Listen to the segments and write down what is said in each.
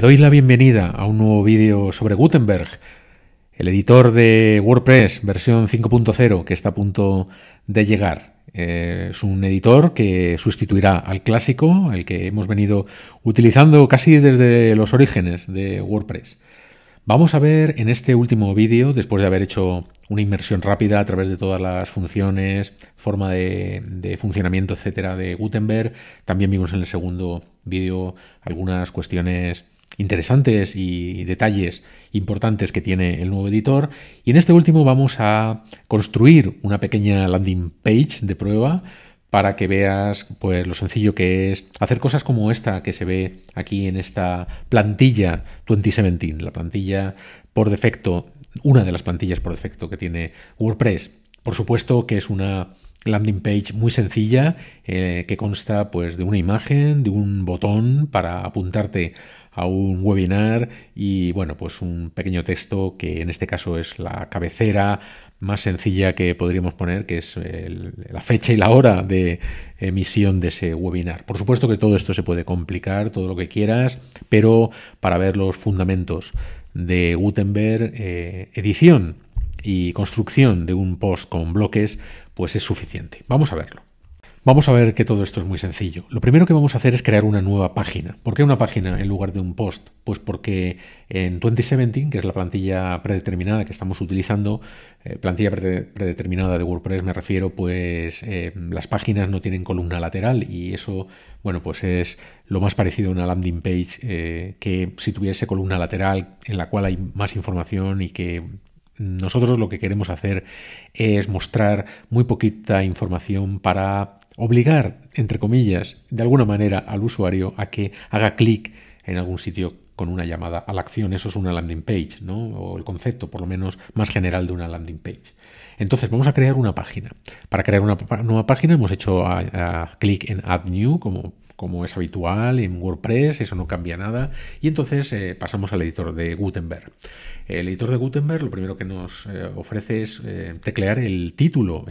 Te doy la bienvenida a un nuevo vídeo sobre Gutenberg, el editor de WordPress versión 5.0 que está a punto de llegar. Eh, es un editor que sustituirá al clásico, el que hemos venido utilizando casi desde los orígenes de WordPress. Vamos a ver en este último vídeo, después de haber hecho una inmersión rápida a través de todas las funciones, forma de, de funcionamiento, etcétera, de Gutenberg. También vimos en el segundo vídeo algunas cuestiones interesantes y detalles importantes que tiene el nuevo editor. Y en este último vamos a construir una pequeña landing page de prueba para que veas pues lo sencillo que es hacer cosas como esta que se ve aquí en esta plantilla 2017, la plantilla por defecto, una de las plantillas por defecto que tiene WordPress. Por supuesto que es una landing page muy sencilla eh, que consta pues de una imagen, de un botón para apuntarte a un webinar y bueno, pues un pequeño texto que en este caso es la cabecera más sencilla que podríamos poner, que es la fecha y la hora de emisión de ese webinar. Por supuesto que todo esto se puede complicar, todo lo que quieras, pero para ver los fundamentos de Gutenberg, eh, edición y construcción de un post con bloques, pues es suficiente. Vamos a verlo. Vamos a ver que todo esto es muy sencillo. Lo primero que vamos a hacer es crear una nueva página. ¿Por qué una página en lugar de un post? Pues porque en 2017, que es la plantilla predeterminada que estamos utilizando, eh, plantilla predeterminada de WordPress me refiero, pues eh, las páginas no tienen columna lateral y eso, bueno, pues es lo más parecido a una landing page eh, que si tuviese columna lateral en la cual hay más información y que nosotros lo que queremos hacer es mostrar muy poquita información para obligar, entre comillas, de alguna manera al usuario a que haga clic en algún sitio con una llamada a la acción. Eso es una landing page, ¿no? O el concepto, por lo menos, más general de una landing page. Entonces, vamos a crear una página. Para crear una nueva página hemos hecho clic en Add New, como como es habitual en WordPress, eso no cambia nada. Y entonces eh, pasamos al editor de Gutenberg. El editor de Gutenberg lo primero que nos eh, ofrece es eh, teclear el título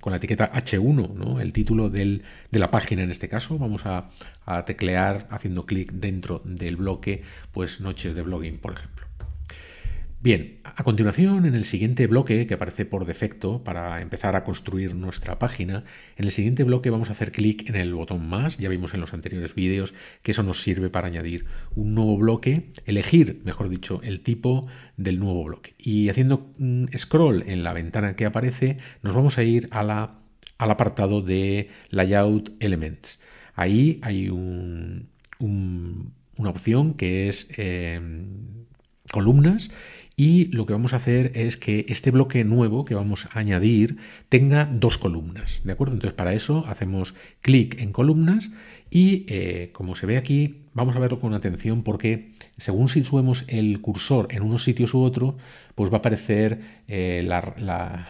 con la etiqueta H1, el título de la página en este caso. Vamos a, a teclear haciendo clic dentro del bloque, pues noches de blogging, por ejemplo. Bien, a continuación, en el siguiente bloque que aparece por defecto para empezar a construir nuestra página, en el siguiente bloque vamos a hacer clic en el botón más, ya vimos en los anteriores vídeos que eso nos sirve para añadir un nuevo bloque, elegir, mejor dicho, el tipo del nuevo bloque. Y haciendo mm, scroll en la ventana que aparece, nos vamos a ir a la, al apartado de Layout Elements. Ahí hay un, una opción que es... Eh, columnas y lo que vamos a hacer es que este bloque nuevo que vamos a añadir tenga dos columnas, ¿de acuerdo? Entonces para eso hacemos clic en columnas y eh, como se ve aquí, vamos a verlo con atención porque según situemos el cursor en unos sitios u otros, pues va a aparecer eh,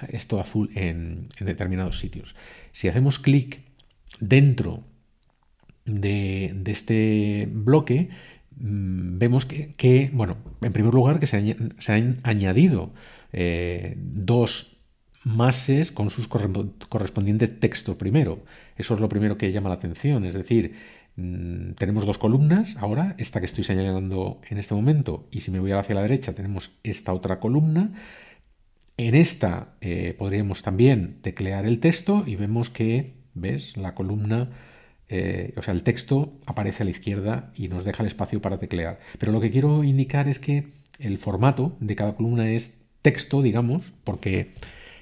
esto azul en, determinados sitios. Si hacemos clic dentro de, este bloque, Mm, vemos que, bueno, en primer lugar que se, han añadido eh, dos mases con sus correspondientes textos primero. Eso es lo primero que llama la atención, es decir, mm, tenemos dos columnas ahora, esta que estoy señalando en este momento, y si me voy hacia la derecha tenemos esta otra columna. En esta eh, podríamos también teclear el texto y vemos que, ¿ves? La columna eh, o sea, el texto aparece a la izquierda y nos deja el espacio para teclear. Pero lo que quiero indicar es que el formato de cada columna es texto, digamos, porque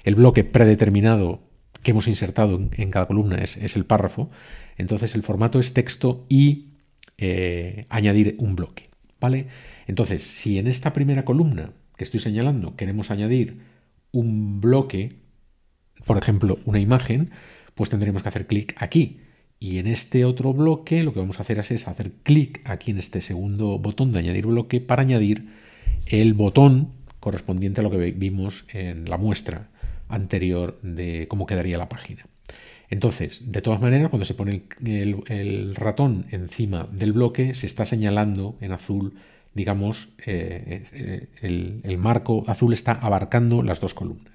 el bloque predeterminado que hemos insertado en, cada columna es, el párrafo. Entonces el formato es texto y eh, añadir un bloque. ¿Vale? Entonces, si en esta primera columna que estoy señalando queremos añadir un bloque, por ejemplo, una imagen, pues tendremos que hacer clic aquí. Y en este otro bloque lo que vamos a hacer es, hacer clic aquí en este segundo botón de añadir bloque para añadir el botón correspondiente a lo que vimos en la muestra anterior de cómo quedaría la página. Entonces, de todas maneras, cuando se pone el ratón encima del bloque, se está señalando en azul digamos, eh, eh, el, marco azul está abarcando las dos columnas.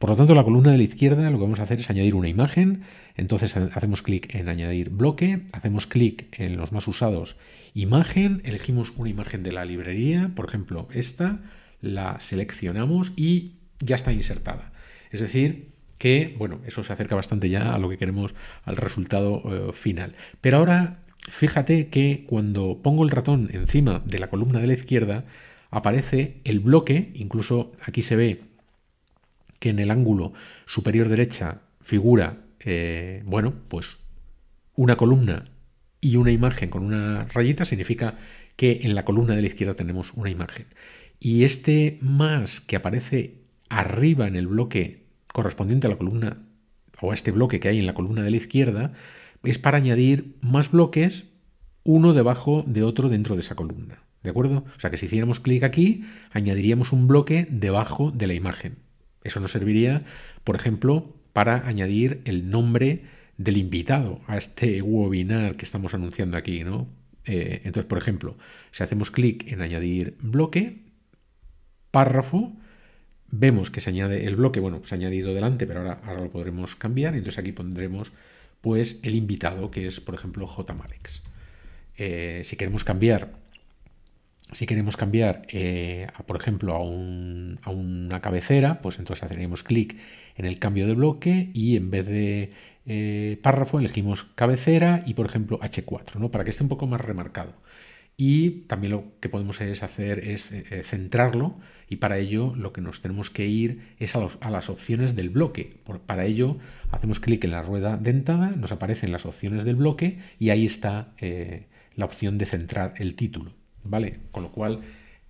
Por lo tanto, la columna de la izquierda lo que vamos a hacer es añadir una imagen, entonces hacemos clic en añadir bloque, hacemos clic en los más usados imagen, elegimos una imagen de la librería, por ejemplo esta, la seleccionamos y ya está insertada. Es decir, que, bueno, eso se acerca bastante ya a lo que queremos, al resultado eh, final. Pero ahora fíjate que cuando pongo el ratón encima de la columna de la izquierda, aparece el bloque, incluso aquí se ve que en el ángulo superior derecha figura, eh, bueno, pues una columna y una imagen con una rayita significa que en la columna de la izquierda tenemos una imagen. Y este más que aparece arriba en el bloque correspondiente a la columna o a este bloque que hay en la columna de la izquierda es para añadir más bloques uno debajo de otro dentro de esa columna. ¿De acuerdo? O sea que si hiciéramos clic aquí, añadiríamos un bloque debajo de la imagen. Eso nos serviría, por ejemplo, para añadir el nombre del invitado a este webinar que estamos anunciando aquí, ¿no? Eh, entonces, por ejemplo, si hacemos clic en añadir bloque, párrafo, vemos que se añade el bloque, bueno, se ha añadido delante, pero ahora, ahora lo podremos cambiar, entonces aquí pondremos pues el invitado, que es, por ejemplo, JMarex. Eh, si queremos cambiar, si queremos cambiar eh, por ejemplo, a, un, a, una cabecera, pues entonces hacemos clic en el cambio de bloque y en vez de eh, párrafo elegimos cabecera y, por ejemplo, H4, ¿no? para que esté un poco más remarcado. Y también lo que podemos hacer es eh, eh, centrarlo y para ello lo que nos tenemos que ir es a, las opciones del bloque. para ello hacemos clic en la rueda dentada, nos aparecen las opciones del bloque y ahí está eh, la opción de centrar el título. ¿vale? Con lo cual,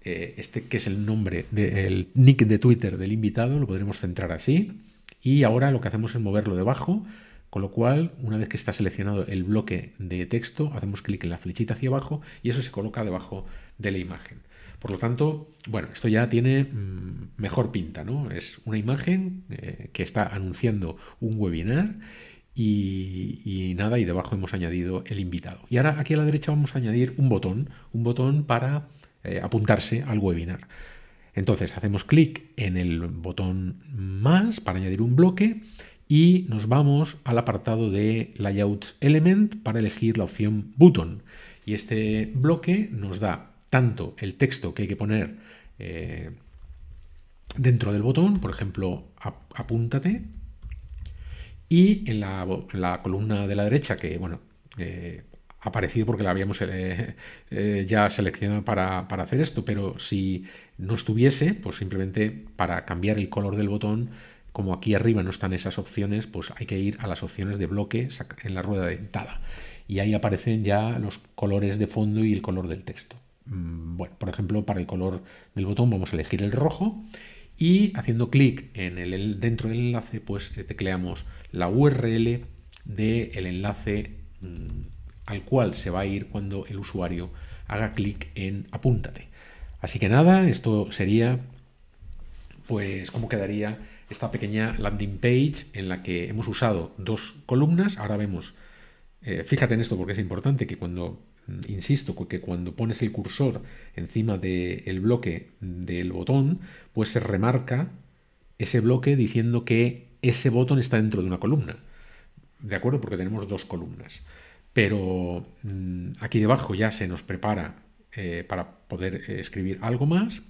este que es el nombre del nick de Twitter del invitado lo podremos centrar así. Y ahora lo que hacemos es moverlo debajo con lo cual, una vez que está seleccionado el bloque de texto, hacemos clic en la flechita hacia abajo y eso se coloca debajo de la imagen. Por lo tanto, bueno, esto ya tiene mm, mejor pinta, ¿no? Es una imagen eh, que está anunciando un webinar y, nada, y debajo hemos añadido el invitado. Y ahora aquí a la derecha vamos a añadir un botón, un botón para eh, apuntarse al webinar. Entonces hacemos clic en el botón más para añadir un bloque y nos vamos al apartado de Layout Element para elegir la opción Button. Y este bloque nos da tanto el texto que hay que poner eh, dentro del botón, por ejemplo, apúntate, y en la, columna de la derecha, que bueno, eh, ha aparecido porque la habíamos eh, ya seleccionado para, para, hacer esto, pero si no estuviese, pues simplemente para cambiar el color del botón como aquí arriba no están esas opciones, pues hay que ir a las opciones de bloque en la rueda dentada. Y ahí aparecen ya los colores de fondo y el color del texto. Mm, bueno, por ejemplo, para el color del botón vamos a elegir el rojo y haciendo clic dentro del enlace, pues eh, tecleamos la URL del enlace mm, al cual se va a ir cuando el usuario haga clic en apúntate. Así que nada, esto sería pues cómo quedaría esta pequeña landing page en la que hemos usado dos columnas. Ahora vemos, eh, fíjate en esto porque es importante que cuando, mm, insisto, que cuando pones el cursor encima del bloque del botón, pues se remarca ese bloque diciendo que ese botón está dentro de una columna. ¿De acuerdo? Porque tenemos dos columnas. Pero mm, aquí debajo ya se nos prepara eh, para poder eh, escribir algo más.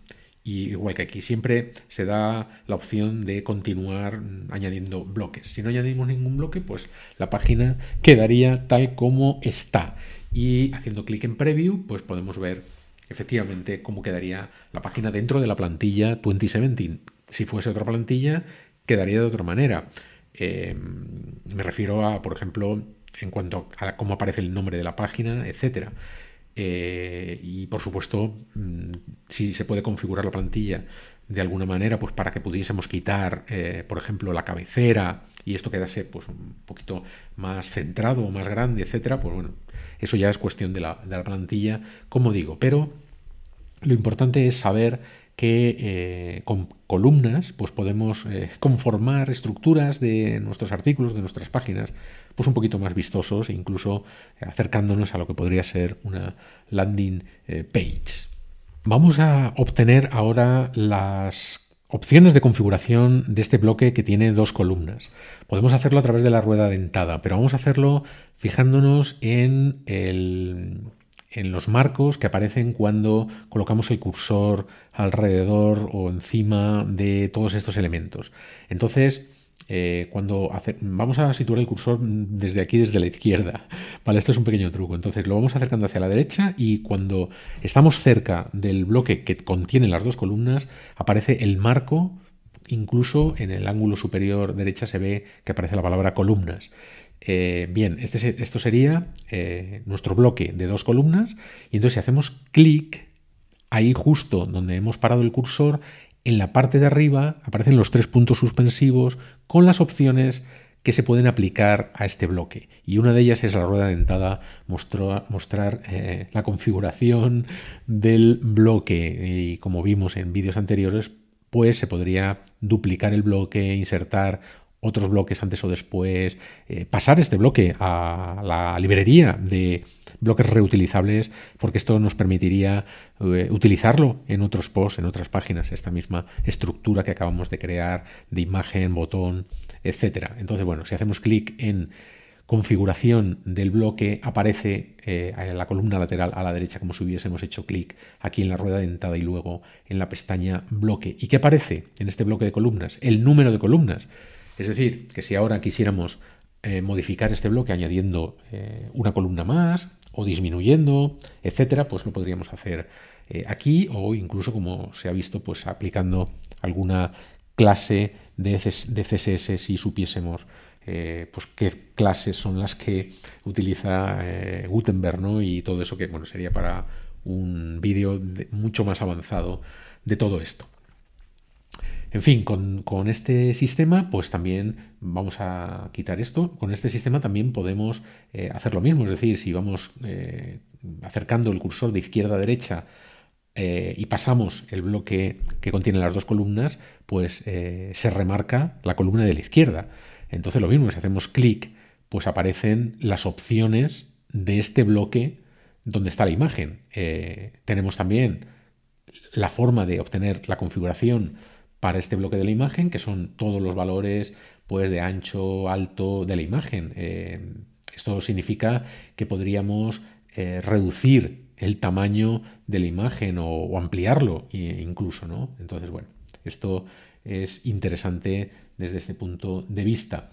Y igual que aquí siempre se da la opción de continuar añadiendo bloques. Si no añadimos ningún bloque, pues la página quedaría tal como está. Y haciendo clic en preview, pues podemos ver efectivamente cómo quedaría la página dentro de la plantilla 2017. Si fuese otra plantilla, quedaría de otra manera. Em, me refiero a, por ejemplo, en cuanto a cómo aparece el nombre de la página, etcétera. Eh, y por supuesto, mm, si se puede configurar la plantilla de alguna manera, pues para que pudiésemos quitar, eh, por ejemplo, la cabecera y esto quedase pues, un poquito más centrado o más grande, etcétera, pues bueno, eso ya es cuestión de la, de la plantilla, como digo. Pero lo importante es saber que eh, con columnas pues podemos eh, conformar estructuras de nuestros artículos, de nuestras páginas, pues un poquito más vistosos e incluso acercándonos a lo que podría ser una landing eh, page. Vamos a obtener ahora las opciones de configuración de este bloque que tiene dos columnas. Podemos hacerlo a través de la rueda dentada, pero vamos a hacerlo fijándonos en el en los marcos que aparecen cuando colocamos el cursor alrededor o encima de todos estos elementos. Entonces, eh, cuando vamos a situar el cursor desde aquí, desde la izquierda. Vale, esto es un pequeño truco. Entonces lo vamos acercando hacia la derecha y cuando estamos cerca del bloque que contiene las dos columnas, aparece el marco. Incluso en el ángulo superior derecha se ve que aparece la palabra columnas. Eh, bien, este, esto sería eh, nuestro bloque de dos columnas y entonces si hacemos clic, ahí justo donde hemos parado el cursor, en la parte de arriba aparecen los tres puntos suspensivos con las opciones que se pueden aplicar a este bloque. Y una de ellas es la rueda dentada, mostrar eh, la configuración del bloque. Y como vimos en vídeos anteriores, pues se podría duplicar el bloque, insertar otros bloques antes o después, eh, pasar este bloque a la librería de bloques reutilizables, porque esto nos permitiría eh, utilizarlo en otros posts, en otras páginas, esta misma estructura que acabamos de crear de imagen, botón, etcétera. Entonces, bueno, si hacemos clic en configuración del bloque aparece eh, en la columna lateral a la derecha como si hubiésemos hecho clic aquí en la rueda dentada y luego en la pestaña bloque. ¿Y qué aparece en este bloque de columnas? El número de columnas. Es decir, que si ahora quisiéramos eh, modificar este bloque añadiendo eh, una columna más o disminuyendo, etcétera, pues lo podríamos hacer eh, aquí o incluso, como se ha visto, pues aplicando alguna clase de, CSS si supiésemos pues qué clases son las que utiliza Gutenberg y todo eso que bueno, sería para un vídeo mucho más avanzado de todo esto. En fin, con, este sistema, pues también vamos a quitar esto. Con este sistema también podemos eh, hacer lo mismo. Es decir, si vamos eh, acercando el cursor de izquierda a derecha eh, y pasamos el bloque que contiene las dos columnas, pues se remarca la columna de la izquierda. Entonces lo mismo, si hacemos clic, pues aparecen las opciones de este bloque donde está la imagen. tenemos también la forma de obtener la configuración para este bloque de la imagen, que son todos los valores pues, de ancho, alto de la imagen. Eh, esto significa que podríamos eh, reducir el tamaño de la imagen o, ampliarlo incluso, ¿no? Entonces, bueno, esto es interesante desde este punto de vista.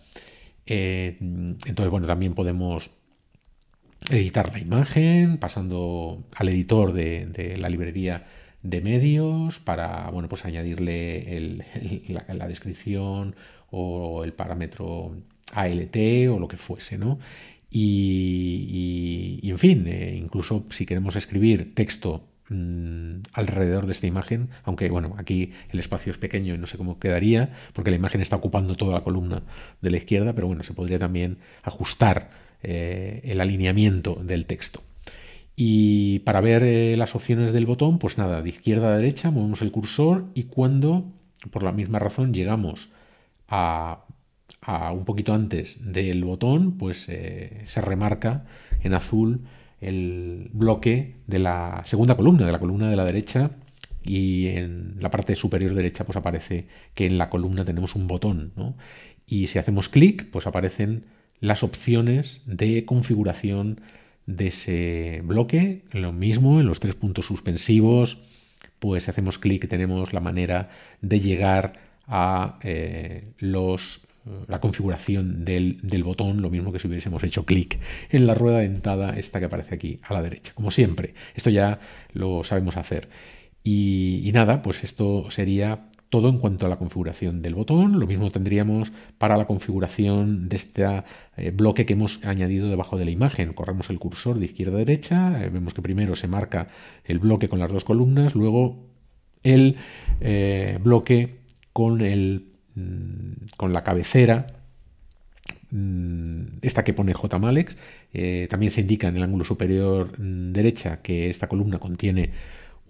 Eh, entonces, bueno, también podemos editar la imagen pasando al editor de la librería de medios para bueno, pues añadirle la, descripción o el parámetro ALT o lo que fuese, ¿no? Y, en fin, eh, incluso si queremos escribir texto mm, alrededor de esta imagen, aunque bueno, aquí el espacio es pequeño y no sé cómo quedaría, porque la imagen está ocupando toda la columna de la izquierda, pero bueno, se podría también ajustar eh, el alineamiento del texto. Y para ver eh, las opciones del botón, pues nada, de izquierda a derecha movemos el cursor y cuando, por la misma razón, llegamos a, un poquito antes del botón, pues eh, se remarca en azul el bloque de la segunda columna, de la columna de la derecha, y en la parte superior derecha pues aparece que en la columna tenemos un botón. Y si hacemos clic, pues aparecen las opciones de configuración de ese bloque. Lo mismo en los tres puntos suspensivos, pues hacemos clic tenemos la manera de llegar a eh, los, la configuración del, botón, lo mismo que si hubiésemos hecho clic en la rueda dentada, esta que aparece aquí a la derecha. Como siempre, esto ya lo sabemos hacer. y nada, pues esto sería todo en cuanto a la configuración del botón. Lo mismo tendríamos para la configuración de este eh, bloque que hemos añadido debajo de la imagen. Corremos el cursor de izquierda a derecha, eh, vemos que primero se marca el bloque con las dos columnas, luego el eh, bloque con, mm, con la cabecera mm, esta que pone JMalex, también se indica en el ángulo superior mm, derecha que esta columna contiene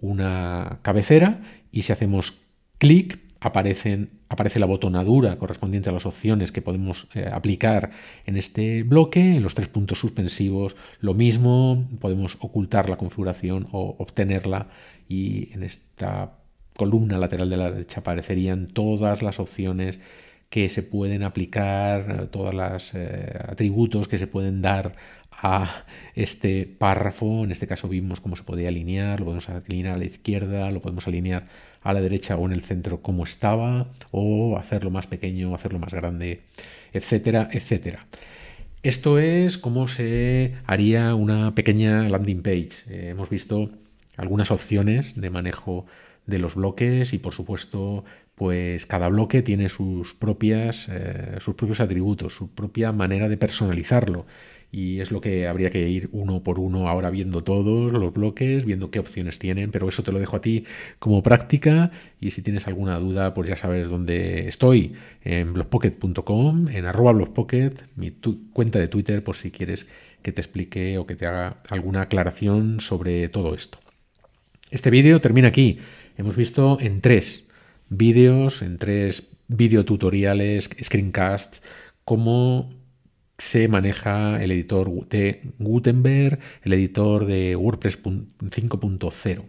una cabecera y si hacemos clic aparecen, aparece la botonadura correspondiente a las opciones que podemos eh, aplicar en este bloque, en los tres puntos suspensivos lo mismo, podemos ocultar la configuración o obtenerla y en esta columna lateral de la derecha aparecerían todas las opciones que se pueden aplicar, eh, todos los eh, atributos que se pueden dar a este párrafo. En este caso vimos cómo se podía alinear, lo podemos alinear a la izquierda, lo podemos alinear a la derecha o en el centro como estaba, o hacerlo más pequeño, hacerlo más grande, etcétera, etcétera. Esto es cómo se haría una pequeña landing page. Eh, hemos visto algunas opciones de manejo de los bloques y por supuesto pues cada bloque tiene sus propias eh, sus propios atributos su propia manera de personalizarlo y es lo que habría que ir uno por uno ahora viendo todos los bloques viendo qué opciones tienen pero eso te lo dejo a ti como práctica y si tienes alguna duda pues ya sabes dónde estoy en blogpocket.com en arroba blogpocket mi cuenta de Twitter por si quieres que te explique o que te haga alguna aclaración sobre todo esto este vídeo termina aquí Hemos visto en tres vídeos, en tres videotutoriales, screencasts, cómo se maneja el editor de Gutenberg, el editor de WordPress 5.0.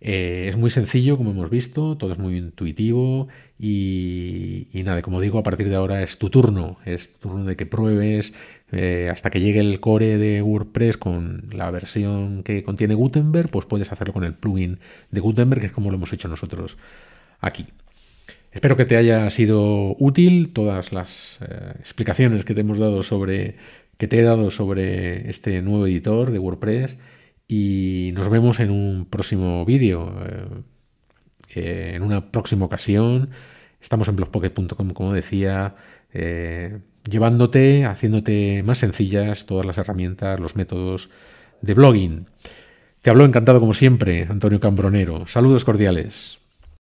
Eh, es muy sencillo, como hemos visto, todo es muy intuitivo y, nada, como digo, a partir de ahora es tu turno, es tu turno de que pruebes eh, hasta que llegue el core de WordPress con la versión que contiene Gutenberg, pues puedes hacerlo con el plugin de Gutenberg, que es como lo hemos hecho nosotros aquí. Espero que te haya sido útil todas las eh, explicaciones que te hemos dado sobre que te he dado sobre este nuevo editor de WordPress y nos vemos en un próximo vídeo, eh, eh, en una próxima ocasión. Estamos en blogpocket.com, como decía, eh, llevándote, haciéndote más sencillas todas las herramientas, los métodos de blogging. Te hablo encantado como siempre, Antonio Cambronero. Saludos cordiales.